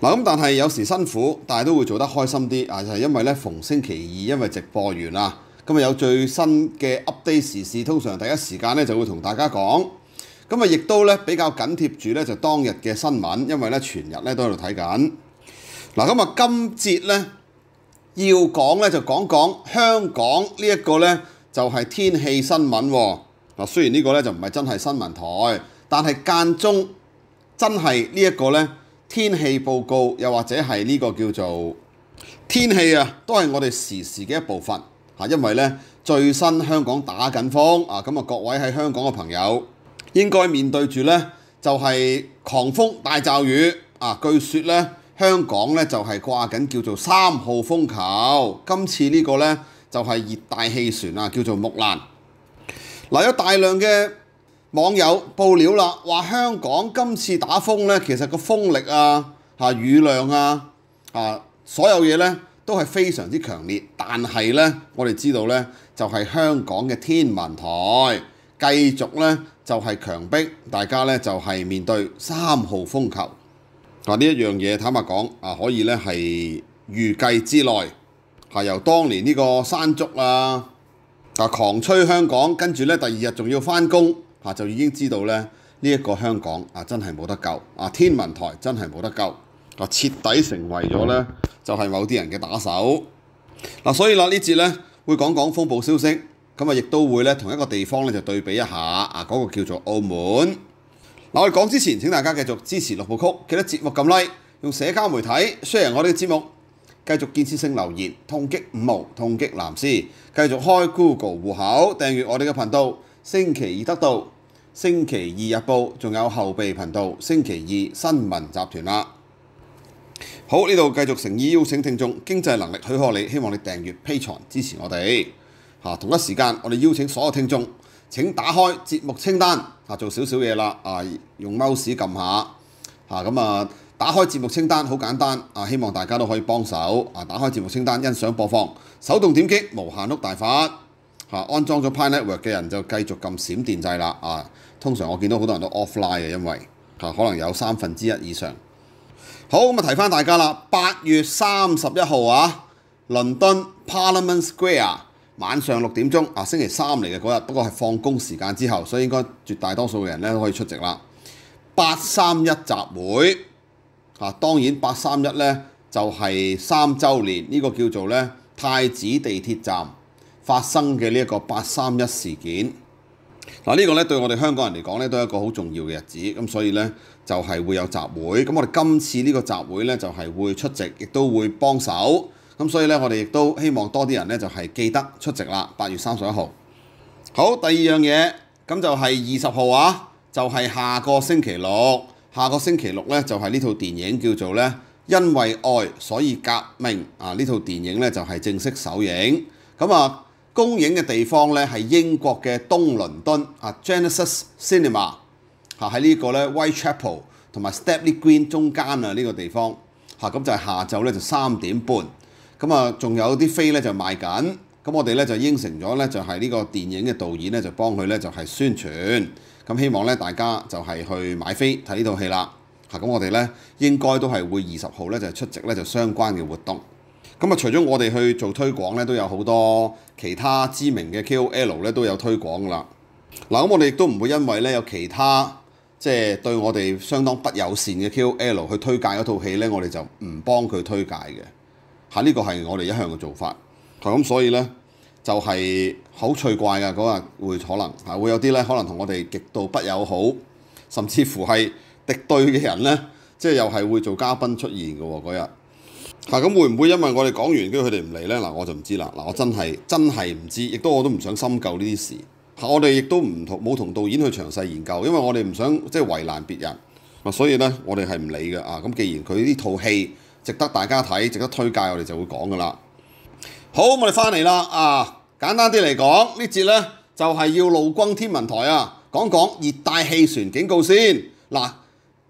嗱咁，但係有時辛苦，但係都會做得開心啲啊！就係因為咧，逢星期二因為直播完啦，咁啊有最新嘅 update 時事，通常第一時間咧就會同大家講。咁啊，亦都咧比較緊貼住咧就當日嘅新聞，因為咧全日咧都喺度睇緊。嗱咁啊，今節咧要講咧就講講香港呢一個咧就係天氣新聞。嗱，雖然呢個咧就唔係真係新聞台，但係間中真係呢一個咧。天氣報告又或者係呢個叫做天氣啊，都係我哋時時嘅一部分嚇，因為咧最新香港打緊風啊，咁啊各位喺香港嘅朋友應該面對住咧就係狂風大罩雨啊，據說咧香港咧就係掛緊叫做三號風球，今次呢個咧就係熱帶氣旋啊，叫做木蘭，嗱有大量嘅。網友報料啦，話香港今次打風咧，其實個風力啊、嚇雨量啊、啊所有嘢咧，都係非常之強烈。但係咧，我哋知道咧，就係香港嘅天文台繼續咧就係強迫大家咧就係面對三號風球。嗱呢一樣嘢坦白講啊，可以咧係預計之內。係由當年呢個山竹啊啊狂吹香港，跟住咧第二日仲要翻工。啊就已經知道咧呢一個香港啊真係冇得救啊天文台真係冇得救啊徹底成為咗咧就係某啲人嘅打手嗱所以啦呢節咧會講講風暴消息咁啊亦都會咧同一個地方咧就對比一下啊嗰個叫做澳門嗱我哋講之前請大家繼續支持六部曲記得節目撳 Like 用社交媒體 share 我哋嘅節目繼續建設性留言痛擊五毛痛擊藍絲。繼續開 Google 户口訂閱我哋嘅頻道。星期二得到星期二日報，仲有後備頻道星期二新聞集團啦。好呢度繼續誠意邀請聽眾，經濟能力許可你，希望你訂閱披藏支持我哋。同一時間，我哋邀請所有聽眾請打開節目清單。做少少嘢啦。啊用 mouse 撳下。咁啊打開節目清單好簡單。啊希望大家都可以幫手。啊打開節目清單欣賞播放，手動點擊無限碌大法。嚇，安裝咗 Pine Network 嘅人就繼續撳閃電掣啦！啊，通常我見到好多人都 offline 嘅，因為嚇可能有三分之一以上。好，咁啊提翻大家啦，八月三十一號啊，倫敦 Parliament Square 晚上六點鐘啊，星期三嚟嘅嗰日，不過係放工時間之後，所以應該絕大多數嘅人咧都可以出席啦。八三一集會嚇，當然八三一咧就係三週年，呢個叫做咧太子地鐵站。發生嘅呢一個八三一事件，嗱呢個咧對我哋香港人嚟講咧都一個好重要嘅日子，咁所以咧就係會有集會，咁我哋今次呢個集會咧就係會出席，亦都會幫手，咁所以咧我哋亦都希望多啲人咧就係記得出席啦，八月三十一號。好，第二樣嘢，咁就係二十號啊，就係下個星期六，下個星期六咧就係呢套電影叫做咧因為愛所以革命啊，呢套電影咧就係正式首映，咁啊。公映嘅地方咧係英國嘅東倫敦啊，Genesis Cinema 嚇喺呢個咧 White Chapel 同埋 s t e a t e y Green 中間啊呢個地方嚇咁就係下晝咧就三點半咁啊，仲有啲飛咧就賣緊咁我哋咧就應承咗咧就係呢個電影嘅導演咧就幫佢咧就係宣傳咁希望咧大家就係去買飛睇呢套戲啦嚇咁我哋咧應該都係會二十號咧就出席咧就相關嘅活動。咁啊，除咗我哋去做推廣咧，都有好多其他知名嘅 KOL 咧都有推廣啦。嗱，咁我哋亦都唔會因為咧有其他即係對我哋相當不友善嘅 KOL 去推介嗰套戲咧，我哋就唔幫佢推介嘅。嚇，呢個係我哋一向嘅做法。咁所以咧就係好趣怪嘅嗰日會可能嚇會有啲咧可能同我哋極度不友好，甚至乎係敵對嘅人咧，即係又係會做嘉賓出現嘅喎嗰日。嚇咁會唔會因為我哋講完跟住佢哋唔嚟咧？嗱我就唔知啦。嗱我真係真係唔知，亦都我都唔想深究呢啲事。我哋亦都唔同冇同導演去詳細研究，因為我哋唔想即係為難別人。所以咧我哋係唔理嘅啊。咁既然佢呢套戲值得大家睇，值得推介，我哋就會講㗎啦。好，我哋翻嚟啦啊！簡單啲嚟講，呢節咧就係要路轟天文台啊，講講熱帶氣旋警告先嗱。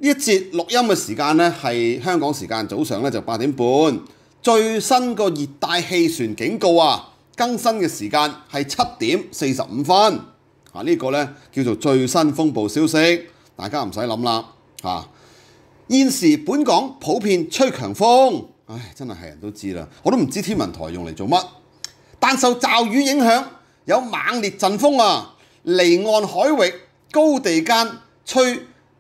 呢一節錄音嘅時間呢，係香港時間早上呢，就八點半。最新個熱帶氣旋警告啊，更新嘅時間係七點四十五分。啊，呢個呢，叫做最新風暴消息，大家唔使諗啦。啊，現時本港普遍吹強風，唉，真係係人都知啦。我都唔知天文台用嚟做乜，但受驟雨影響，有猛烈陣風啊。離岸海域、高地間吹。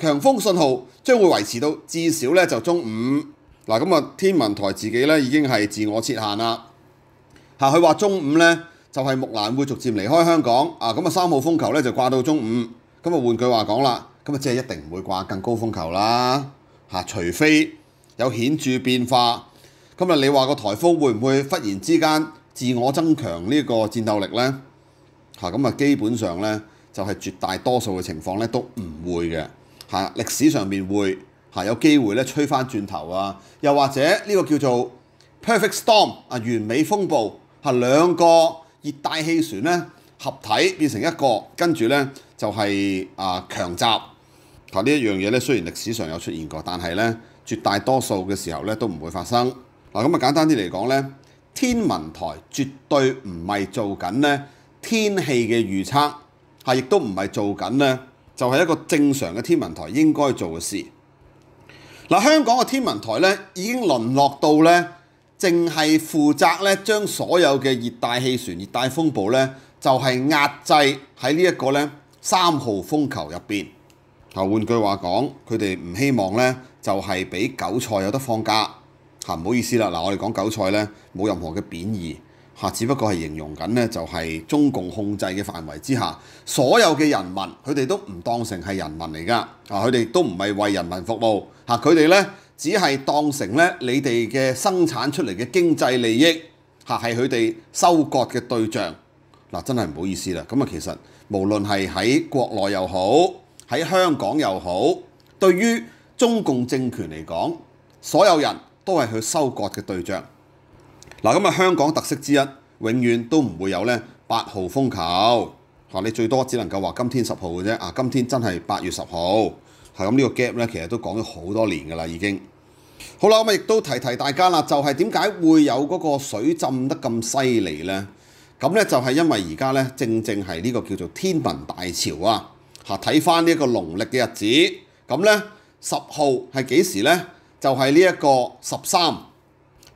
強風信號將會維持到至少咧就中午嗱，咁啊天文台自己咧已經係自我設限啦。嚇，佢話中午咧就係木蘭會逐漸離開香港啊，咁啊三號風球咧就掛到中午。咁啊換句話講啦，咁啊即係一定唔會掛更高風球啦。嚇，除非有顯著變化。今日你話個颱風會唔會忽然之間自我增強呢個戰鬥力咧？嚇，咁啊基本上咧就係絕大多數嘅情況咧都唔會嘅。嚇歷史上面會嚇有機會咧吹翻轉頭啊，又或者呢個叫做 perfect storm 啊完美風暴嚇兩個熱帶氣旋咧合體變成一個，跟住咧就係啊強襲嚇呢一樣嘢咧雖然歷史上有出現過，但係咧絕大多數嘅時候咧都唔會發生嗱咁啊簡單啲嚟講咧天文台絕對唔係做緊咧天氣嘅預測嚇，亦都唔係做緊咧。就係一個正常嘅天文台應該做嘅事。嗱，香港嘅天文台咧已經淪落到咧，淨係負責咧將所有嘅熱帶氣旋、熱帶風暴咧，就係壓制喺呢一個咧三號風球入邊。啊，換句話講，佢哋唔希望咧就係俾韭菜有得放假嚇。唔好意思啦，嗱我哋講韭菜咧冇任何嘅貶義。嚇，只不過係形容緊咧，就係中共控制嘅範圍之下，所有嘅人民，佢哋都唔當成係人民嚟噶。啊，佢哋都唔係為人民服務。嚇，佢哋咧只係當成咧你哋嘅生產出嚟嘅經濟利益，嚇係佢哋收割嘅對象。嗱，真係唔好意思啦。咁啊，其實無論係喺國內又好，喺香港又好，對於中共政權嚟講，所有人都係佢收割嘅對象。嗱咁啊，香港特色之一，永遠都唔會有咧八號風球。嗱，你最多只能夠話今天十號嘅啫。啊，今天真係八月十號。係咁，呢個 gap 咧，其實都講咗好多年㗎啦，已經。好啦，咁啊，亦都提提大家啦，就係點解會有嗰個水浸得咁犀利咧？咁咧就係因為而家咧，正正係呢個叫做天文大潮啊。嚇，睇翻呢一個農曆嘅日子，咁咧十號係幾時咧？就係呢一個十三。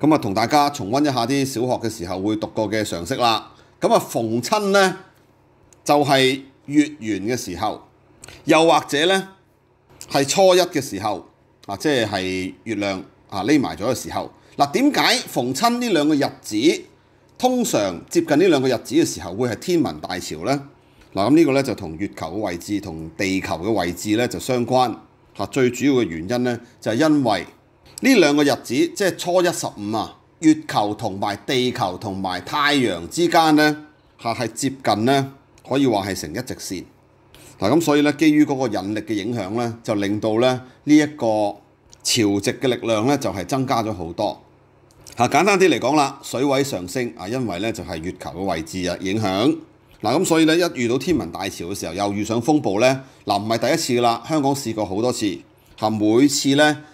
咁啊，同大家重温一下啲小學嘅時候會讀過嘅常識啦。咁啊，逢親咧就係月圓嘅時候，又或者咧係初一嘅時候啊，即係月亮啊匿埋咗嘅時候。嗱，點解逢親呢兩個日子通常接近呢兩個日子嘅時候會係天文大潮呢？嗱，咁呢個咧就同月球嘅位置同地球嘅位置咧就相關。最主要嘅原因咧就係因為呢兩個日子即係初一十五啊，月球同埋地球同埋太陽之間咧，係係接近咧，可以話係成一直線。嗱咁所以咧，基於嗰個引力嘅影響咧，就令到咧呢一個潮汐嘅力量咧，就係增加咗好多。嚇，簡單啲嚟講啦，水位上升啊，因為咧就係月球嘅位置啊影響。嗱咁所以咧，一遇到天文大潮嘅時候，又遇上風暴咧，嗱唔係第一次噶啦，香港試過好多次。嚇，每次咧～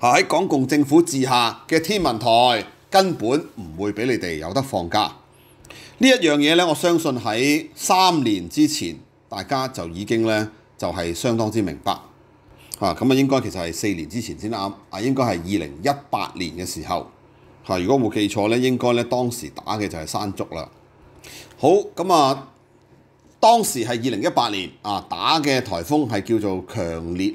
喺港共政府治下嘅天文台根本唔會俾你哋有得放假。呢一樣嘢呢，我相信喺三年之前大家就已經呢，就係相當之明白。啊，咁啊應該其實係四年之前先啱。啊，應該係二零一八年嘅時候。嚇，如果冇記錯呢，應該呢，當時打嘅就係山竹啦。好，咁啊，當時係二零一八年啊，打嘅颱風係叫做強烈。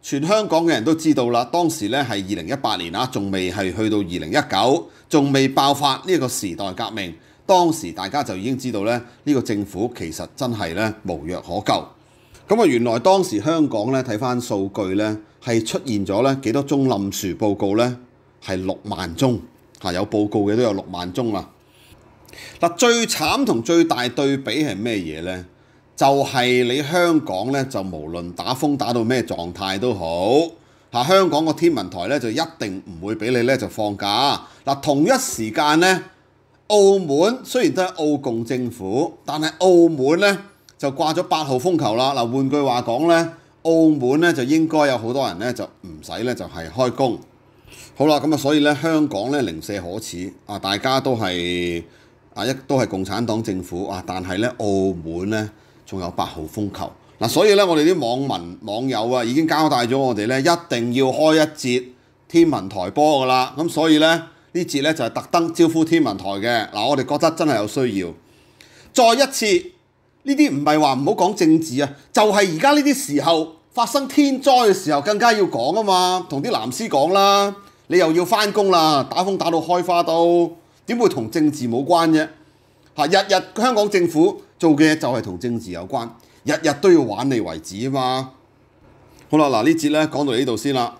全香港嘅人都知道啦，當時咧係二零一八年啊，仲未係去到二零一九，仲未爆發呢個時代革命。當時大家就已經知道咧，呢個政府其實真係咧無藥可救。咁啊，原來當時香港咧睇翻數據咧，係出現咗咧幾多宗冧樹報告咧，係六萬宗嚇，有報告嘅都有六萬宗啊。嗱，最慘同最大對比係咩嘢咧？就係你香港咧，就無論打風打到咩狀態都好嚇，香港個天文台咧就一定唔會俾你咧就放假。嗱，同一時間咧，澳門雖然都係澳共政府，但係澳門咧就掛咗八號風球啦。嗱，換句話講咧，澳門咧就應該有好多人咧就唔使咧就係開工。好啦，咁啊，所以咧香港咧零舍可恥啊，大家都係啊一都係共產黨政府啊，但係咧澳門咧。仲有八號風球嗱，所以咧我哋啲網民網友啊已經交代咗我哋咧，一定要開一節天文台波噶啦。咁所以咧呢節咧就係特登招呼天文台嘅嗱，我哋覺得真係有需要。再一次呢啲唔係話唔好講政治啊，就係而家呢啲時候發生天災嘅時候更加要講啊嘛。同啲藍絲講啦，你又要翻工啦，打風打到開花都，點會同政治冇關啫？日日香港政府。做嘅就係同政治有關，日日都要玩你為止啊嘛！好啦，嗱呢節咧講到呢度先啦。